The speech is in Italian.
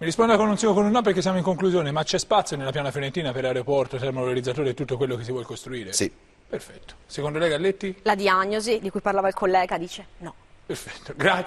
Mi risponda con un sì o con un no perché siamo in conclusione, ma c'è spazio nella piana fiorentina per aeroporto, termovalorizzatore e tutto quello che si vuole costruire? Sì. Perfetto. Secondo lei Galletti? La diagnosi di cui parlava il collega dice no. Perfetto, grazie.